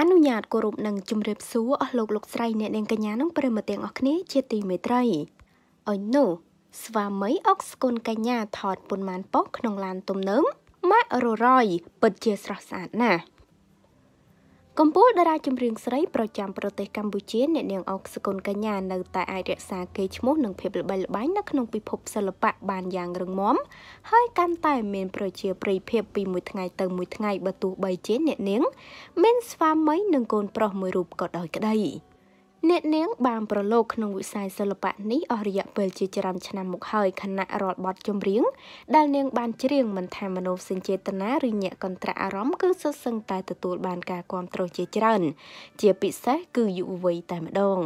អនុញ្ញាតគោរពនិងជម្រាបសួរអស់លោកលោកស្រីអ្នកនាងកញ្ញានិងប្រិមត្តទាំងអស់គ្នាជាទីមេត្រីអុញនោះស្វាមីអុកស្គុនកញ្ញាថតពុនម៉ានប៉ុក្នុងឡានទំនើងម៉ាក់រ៉ូរ៉យពិតជាស្រស់ស្អាតណាស់កម្ពុជាតារាចម្រៀងស្រីប្រចាំប្រទេសកម្ពុជាអ្នកនាងអុកសកុនកញ្ញានៅតែអាចរក្សាកេរ្តិ៍ឈ្មោះនិងភាពល្បីល្បាញនៅក្នុងពិភពសិល្បៈបានយ៉ាងរឹងមាំហើយកាន់តែមានប្រជាប្រិយភាពពីមួយថ្ងៃទៅមួយថ្ងៃបើទោះបីជា អ្នកនាងមានស្វាមី និងកូនប្រុសមួយរូបក៏ដោយក្តីអ្នកនាងបានប្រឡូកក្នុងវិស័យសិល្បៈនេះអស់រយៈពេលជាច្រើនឆ្នាំមកហើយ ខណៈរាល់បទចម្រៀងដែលនាងបានច្រៀងមិនថាមនោសញ្ចេតនាឬញាក់កន្ត្រាក់អារម្មណ៍គឺសុទ្ធសឹងតែទទួលបានការគ្រប់គ្រងជាច្រើនជាពិសេសគឺយុវវ័យតែម្ដង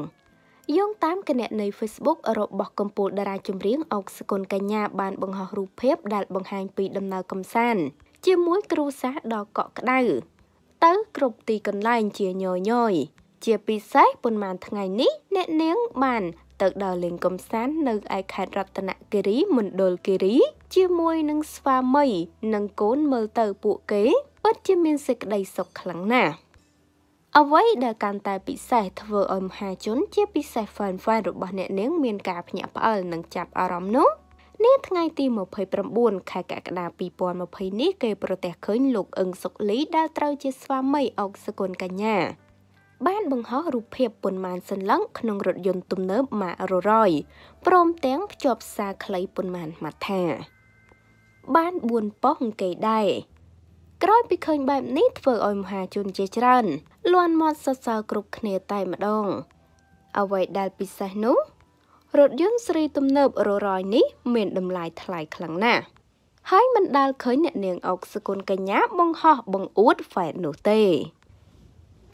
យោងតាមគណនី Facebook របស់កំពូលតារាចម្រៀងអុកសកុនកញ្ញាបានបង្ហោះរូបភាពដែលបង្ហាញពីដំណើរកំសាន្តជាមួយគ្រូសាស្ត្រដ៏កក់ក្ដៅទៅគ្រប់ទីកន្លែងជាញយញយជាពិសេសប៉ុន្មានថ្ងៃនេះអ្នកនាងបាន ទៅដល់លេងកំសាន្តនៅឯខេត្តរតនគិរីមណ្ឌលគិរី ជាមួយនឹងស្វាមី និងកូនមើលទៅពួកគេពិតជាមានសេចក្តីសុខខ្លាំងណាស់អ្វីដែលកាន់តែ ពិសេសធ្វើឲ្យមហាជនជា ពិសេស fan fan របស់អ្នកនាងមានការភ្ញាក់ផ្អើលនិងចាប់អារម្មណ៍នោះនាថ្ងៃទី29ខែកក្កដា2020នេះគេប្រទះឃើញលោកអឹងសុកលីដែលត្រូវជាស្វាមីអុកសកុនកញ្ញាបានបង្ហោះរូបភាពប៉ុន្មានសន្លឹងក្នុងរថយន្តទំនើប Mark Rory ព្រមទាំងភ្ជាប់សារខ្លីប៉ុន្មានម៉ាត់ថា បាន4ប៉ុស្តិ៍អង្គដែរក្រោយពីឃើញបែបនេះធ្វើឲ្យមហាជនជាច្រើនលន់មាត់សរសើរគ្រប់គ្នាតែម្ដង អ្វីដែលពិសេសនោះរថយន្តស្រីទំនើប Rory នេះមានតម្លៃថ្លៃខ្លាំងណាស់ហើយមិនដាល់ឃើញអ្នកនាងអុកសគុណកញ្ញាបង្ហោះ បង្អួតហ្វែតនោះទេ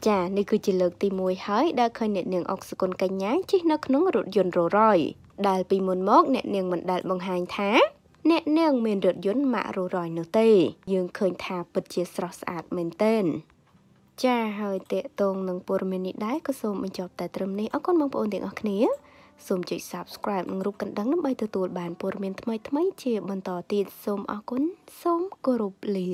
ចានេះគឺជាលើកទី1ហើយដែលឃើញអ្នកនាងអុកសកុនកញ្ញាជិះនៅក្នុងរថយន្ត Rolls-Royce ដែលពីមុនមកអ្នក នាងមិនដែលបង្ហាញថាអ្នកនាងមានរថយន្ត Mack Rolls-Royce នោះទេយើងឃើញថាពិតជាស្រស់ស្អាតមែនទែនចាហើយតេតងនឹងព័ត៌មាននេះដែរក៏សូមបញ្ចប់តែត្រឹមនេះអរគុណបងប្អូនទាំងអស់គ្នាសូមចុច Subscribe និងរូបកណ្ដឹងដើម្បីទទួល បានព័ត៌មានថ្មីៗជាបន្តទៀតសូមអរគុណសូមគោរពលា